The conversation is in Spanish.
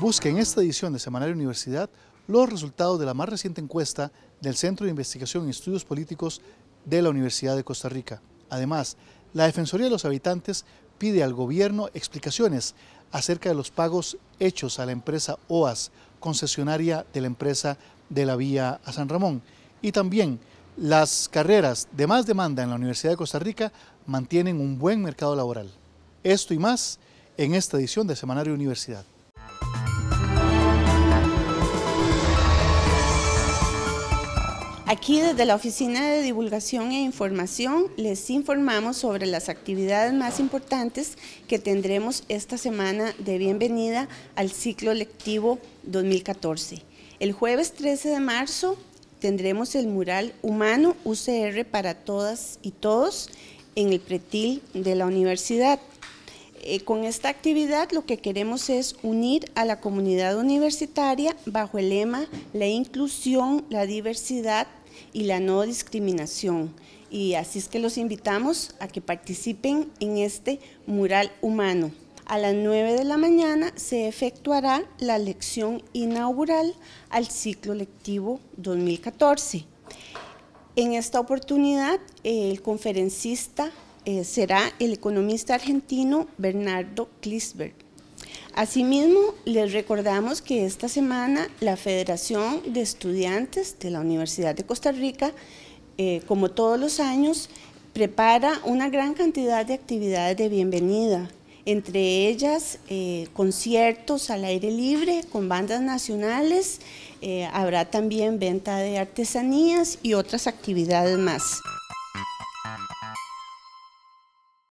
Busque en esta edición de Semanario Universidad los resultados de la más reciente encuesta del Centro de Investigación y Estudios Políticos de la Universidad de Costa Rica. Además, la Defensoría de los Habitantes pide al gobierno explicaciones acerca de los pagos hechos a la empresa OAS, concesionaria de la empresa de la vía a San Ramón. Y también las carreras de más demanda en la Universidad de Costa Rica mantienen un buen mercado laboral. Esto y más en esta edición de Semanario Universidad. Aquí desde la Oficina de Divulgación e Información les informamos sobre las actividades más importantes que tendremos esta semana de bienvenida al ciclo lectivo 2014. El jueves 13 de marzo tendremos el mural humano UCR para todas y todos en el pretil de la universidad. Eh, con esta actividad lo que queremos es unir a la comunidad universitaria bajo el lema La inclusión, la diversidad y la no discriminación. Y así es que los invitamos a que participen en este mural humano. A las 9 de la mañana se efectuará la lección inaugural al ciclo lectivo 2014. En esta oportunidad, el conferencista eh, será el economista argentino Bernardo Klisberg. Asimismo, les recordamos que esta semana la Federación de Estudiantes de la Universidad de Costa Rica, eh, como todos los años, prepara una gran cantidad de actividades de bienvenida, entre ellas eh, conciertos al aire libre con bandas nacionales, eh, habrá también venta de artesanías y otras actividades más.